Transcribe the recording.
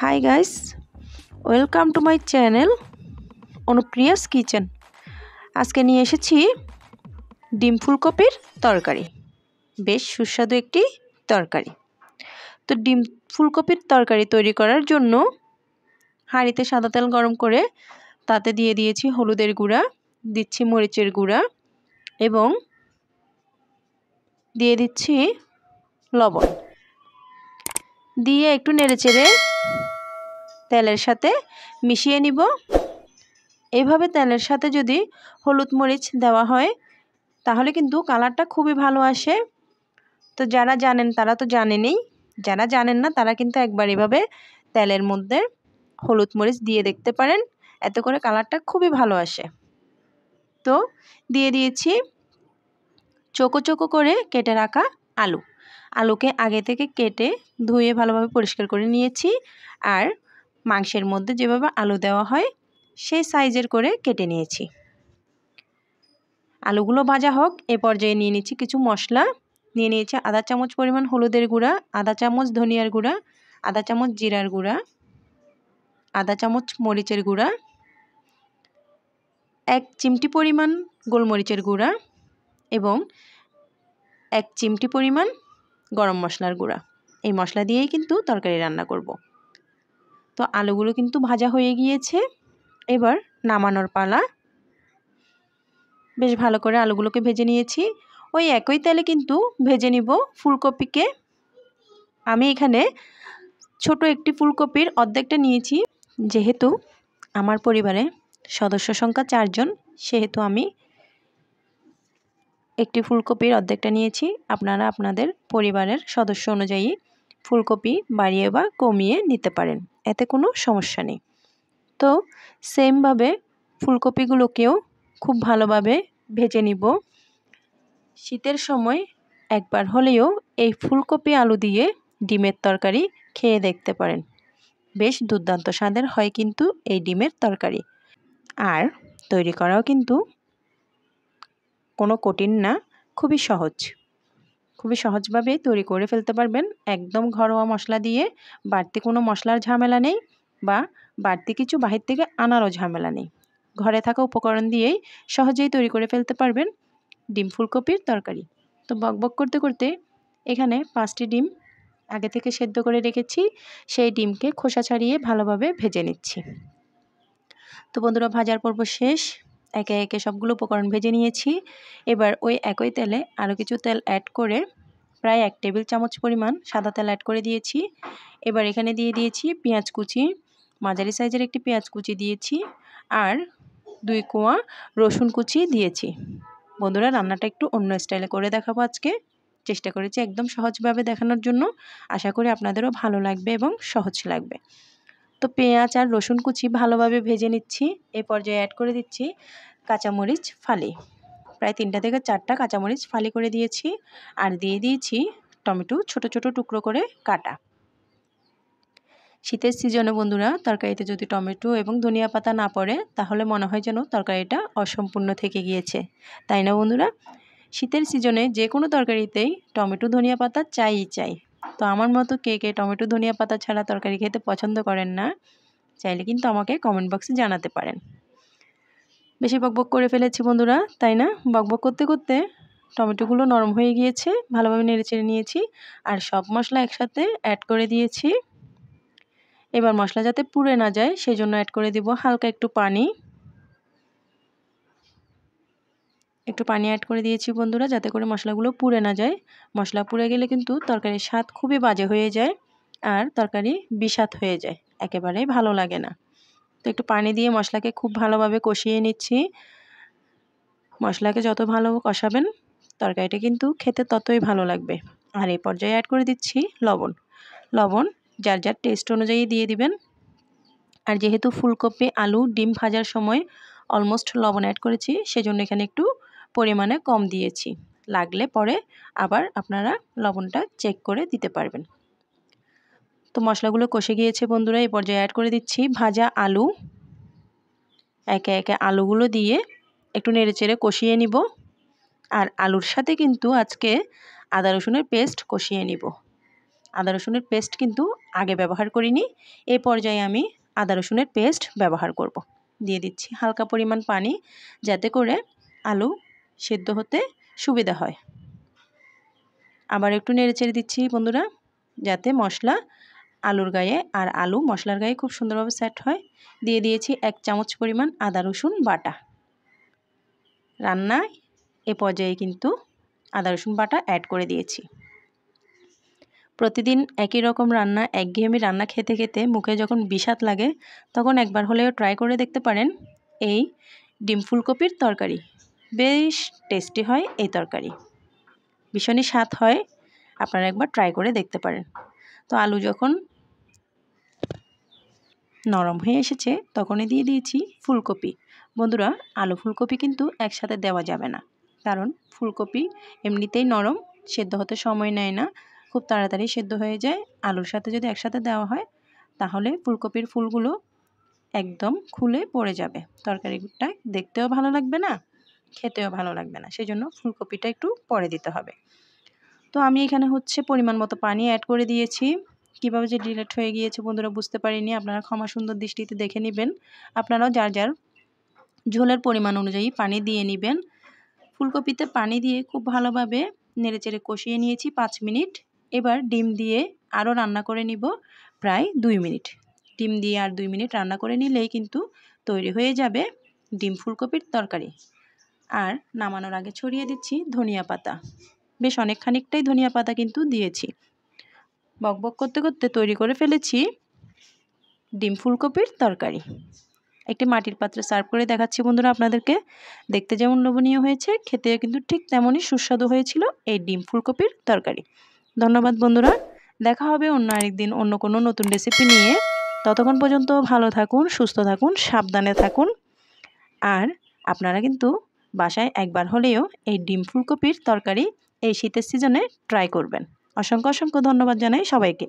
High guys welcome to my channel Anupriya's kitchen আজকে নিয়ে এসেছি ডিম ফুলকপির তরকারি বেশ সুস্বাদু একটি তরকারি তো ডিম ফুলকপির তরকারি তৈরি করার জন্য হাঁড়িতে সাদা তেল গরম করে তাতে দিয়ে দিয়েছি হলুদের গুঁড়া দিচ্ছি মরিচের গুঁড়া এবং দিয়ে দিচ্ছি লবণ দিয়ে একটু নেড়ে চেড়ে তেলের সাথে মিশিয়ে নিব এইভাবে তেলের সাথে যদি হলুদ মরিচ দেওয়া হয় তাহলে কিন্তু কালারটা খুবই ভালো আসে তো যারা জানেন তারা তো জানেনই যারা জানেন না তারা কিন্তু একবার এভাবে তেলের মধ্যে হলুদ মরিচ দিয়ে দেখতে পারেন এতে করে কালারটা খুবই ভালো আসে তো দিয়ে দিয়েছি চোকো চোকো করে কেটে রাখা আলু আলুকে আগে থেকে কেটে ধুয়ে ভালোভাবে পরিষ্কার করে নিয়েছি আর মাংসের মধ্যে যেভাবে আলু দেওয়া হয় সেই সাইজের করে কেটে নিয়েছি আলুগুলো ভাজা হোক এ পর্যায়ে নিয়ে নিচ্ছি কিছু মশলা নিয়ে নিয়েছি আধা চামচ পরিমাণ হলুদের গুঁড়া আধা চামচ ধনিয়ার গুঁড়া আধা চামচ জিরার গুঁড়া আধা চামচ মরিচের গুঁড়া এক চিমটি পরিমাণ গোলমরিচের গুঁড়া এবং এক চিমটি পরিমাণ গরম মশলার গুঁড়া এই মশলা দিয়েই কিন্তু তরকারি রান্না করব। তো আলুগুলো কিন্তু ভাজা হয়ে গিয়েছে এবার নামানোর পালা বেশ ভালো করে আলুগুলোকে ভেজে নিয়েছি ওই একই তেলে কিন্তু ভেজে নিব ফুলকপিকে আমি এখানে ছোট একটি ফুলকপির অর্ধেকটা নিয়েছি যেহেতু আমার পরিবারে সদস্য সংখ্যা চারজন সেহেতু আমি একটি ফুলকপির অর্ধেকটা নিয়েছি আপনারা আপনাদের পরিবারের সদস্য অনুযায়ী ফুলকপি বাড়িয়ে বা কমিয়ে নিতে পারেন এতে কোনো সমস্যা নেই তো সেমভাবে ফুলকপিগুলোকেও খুব ভালোভাবে ভেজে নিব শীতের সময় একবার হলেও এই ফুলকপি আলু দিয়ে ডিমের তরকারি খেয়ে দেখতে পারেন বেশ দুর্দান্ত স্বাদের হয় কিন্তু এই ডিমের তরকারি আর তৈরি করাও কিন্তু কোনো কঠিন না খুবই সহজ খুবই সহজভাবে তৈরি করে ফেলতে পারবেন একদম ঘরোয়া মশলা দিয়ে বাড়তি কোনো মশলার ঝামেলা নেই বা বাড়তি কিছু বাহির থেকে আনারও ঝামেলা নেই ঘরে থাকা উপকরণ দিয়েই সহজেই তৈরি করে ফেলতে পারবেন ডিম ফুলকপির তরকারি তো বকবক করতে করতে এখানে পাঁচটি ডিম আগে থেকে সেদ্ধ করে রেখেছি সেই ডিমকে খোসা ছাড়িয়ে ভালোভাবে ভেজে নিচ্ছি তো বন্ধুরা ভাজার পর্ব শেষ একে একে সবগুলো উপকরণ ভেজে নিয়েছি এবার ওই একই তেলে আরও কিছু তেল অ্যাড করে প্রায় এক টেবিল চামচ পরিমাণ সাদা তেল অ্যাড করে দিয়েছি এবার এখানে দিয়ে দিয়েছি পেঁয়াজ কুচি মাঝারি সাইজের একটি পেঁয়াজ কুচি দিয়েছি আর দুই কোয়া রসুন কুচি দিয়েছি বন্ধুরা রান্নাটা একটু অন্য স্টাইলে করে দেখাবো আজকে চেষ্টা করেছি একদম সহজভাবে দেখানোর জন্য আশা করি আপনাদেরও ভালো লাগবে এবং সহজ লাগবে তো পেঁয়াজ আর রসুন কুচি ভালোভাবে ভেজে নিচ্ছি এ পর্যায়ে অ্যাড করে দিচ্ছি কাঁচামরিচ ফালি প্রায় তিনটা থেকে চারটা কাঁচামরিচ ফালি করে দিয়েছি আর দিয়ে দিয়েছি টমেটো ছোট ছোট টুকরো করে কাটা শীতের সিজনে বন্ধুরা তরকারিতে যদি টমেটো এবং ধনিয়া পাতা না পড়ে তাহলে মনে হয় যেন তরকারিটা অসম্পূর্ণ থেকে গিয়েছে তাই না বন্ধুরা শীতের সিজনে যে কোনো তরকারিতেই টমেটো ধনিয়া পাতা চাইই চাই তো আমার মতো কে কে টমেটো ধনিয়া পাতা ছাড়া তরকারি খেতে পছন্দ করেন না চাইলে কিন্তু আমাকে কমেন্ট বক্সে জানাতে পারেন বেশি বকবক করে ফেলেছি বন্ধুরা তাই না বকবক করতে করতে টমেটোগুলো নরম হয়ে গিয়েছে ভালোভাবে নেড়ে চেড়ে নিয়েছি আর সব মশলা একসাথে অ্যাড করে দিয়েছি এবার মশলা যাতে পুড়ে না যায় সেই জন্য অ্যাড করে দিব হালকা একটু পানি একটু পানি অ্যাড করে দিয়েছি বন্ধুরা যাতে করে মশলাগুলো পুড়ে না যায় মশলা পুড়ে গেলে কিন্তু তরকারির স্বাদ খুবই বাজে হয়ে যায় আর তরকারি বিষাদ হয়ে যায় একেবারেই ভালো লাগে না তো একটু পানি দিয়ে মশলাকে খুব ভালোভাবে কষিয়ে নিচ্ছি মশলাকে যত ভালো কষাবেন তরকারিটা কিন্তু খেতে ততই ভালো লাগবে আর এই পর্যায়ে অ্যাড করে দিচ্ছি লবণ লবণ যার যার টেস্ট অনুযায়ী দিয়ে দিবেন আর যেহেতু ফুলকপি আলু ডিম ভাজার সময় অলমোস্ট লবণ অ্যাড করেছি সেজন্য এখানে একটু পরিমাণে কম দিয়েছি লাগলে পরে আবার আপনারা লবণটা চেক করে দিতে পারবেন তো মশলাগুলো কষে গিয়েছে বন্ধুরা এই পর্যায়ে অ্যাড করে দিচ্ছি ভাজা আলু একে একে আলুগুলো দিয়ে একটু নেড়ে চেড়ে কষিয়ে নিব আর আলুর সাথে কিন্তু আজকে আদা রসুনের পেস্ট কষিয়ে নিব আদা রসুনের পেস্ট কিন্তু আগে ব্যবহার করিনি এ পর্যায়ে আমি আদা রসুনের পেস্ট ব্যবহার করব। দিয়ে দিচ্ছি হালকা পরিমাণ পানি যাতে করে আলু সেদ্ধ হতে সুবিধা হয় আবার একটু নেড়ে চেড়ে দিচ্ছি বন্ধুরা যাতে মশলা আলুর গায়ে আর আলু মশলার গায়ে খুব সুন্দরভাবে সেট হয় দিয়ে দিয়েছি এক চামচ পরিমাণ আদা রসুন বাটা রান্নায় এ পর্যায়ে কিন্তু আদা রসুন বাটা অ্যাড করে দিয়েছি প্রতিদিন একই রকম রান্না একঘেয়েমি রান্না খেতে খেতে মুখে যখন বিষাদ লাগে তখন একবার হলেও ট্রাই করে দেখতে পারেন এই ডিম ফুলকপির তরকারি বেশ টেস্টি হয় এই তরকারি ভীষণই স্বাদ হয় আপনারা একবার ট্রাই করে দেখতে পারেন তো আলু যখন নরম হয়ে এসেছে তখনই দিয়ে দিয়েছি ফুলকপি বন্ধুরা আলু ফুলকপি কিন্তু একসাথে দেওয়া যাবে না কারণ ফুলকপি এমনিতেই নরম সেদ্ধ হতে সময় নেয় না খুব তাড়াতাড়ি সেদ্ধ হয়ে যায় আলুর সাথে যদি একসাথে দেওয়া হয় তাহলে ফুলকপির ফুলগুলো একদম খুলে পড়ে যাবে তরকারিটা দেখতেও ভালো লাগবে না খেতেও ভালো লাগবে না সেজন্য ফুলকপিটা একটু পরে দিতে হবে তো আমি এখানে হচ্ছে পরিমাণ মতো পানি অ্যাড করে দিয়েছি কীভাবে যে ডিলেট হয়ে গিয়েছে বন্ধুরা বুঝতে পারিনি আপনারা ক্ষমা সুন্দর দৃষ্টিতে দেখে নেবেন আপনারাও যার যার ঝোলের পরিমাণ অনুযায়ী পানি দিয়ে নেবেন ফুলকপিতে পানি দিয়ে খুব ভালোভাবে নেড়েচেড়ে কষিয়ে নিয়েছি পাঁচ মিনিট এবার ডিম দিয়ে আরও রান্না করে নিব প্রায় দুই মিনিট ডিম দিয়ে আর দুই মিনিট রান্না করে নিলেই কিন্তু তৈরি হয়ে যাবে ডিম ফুলকপির তরকারি আর নামানোর আগে ছড়িয়ে দিচ্ছি ধনিয়া পাতা বেশ অনেক খানিকটাই ধনিয়া পাতা কিন্তু দিয়েছি বকবক করতে করতে তৈরি করে ফেলেছি ডিম ফুলকপির তরকারি একটি মাটির পাত্রে সার্ভ করে দেখাচ্ছি বন্ধুরা আপনাদেরকে দেখতে যেমন লোভনীয় হয়েছে খেতে কিন্তু ঠিক তেমনই সুস্বাদু হয়েছিল এই ডিম ফুলকপির তরকারি ধন্যবাদ বন্ধুরা দেখা হবে অন্য আরেকদিন অন্য কোনো নতুন রেসিপি নিয়ে ততক্ষণ পর্যন্ত ভালো থাকুন সুস্থ থাকুন সাবধানে থাকুন আর আপনারা কিন্তু বাসায় একবার হলেও এই ডিম ফুলকপির তরকারি এই শীতের সিজনে ট্রাই করবেন অসংখ্য অসংখ্য ধন্যবাদ জানাই সবাইকে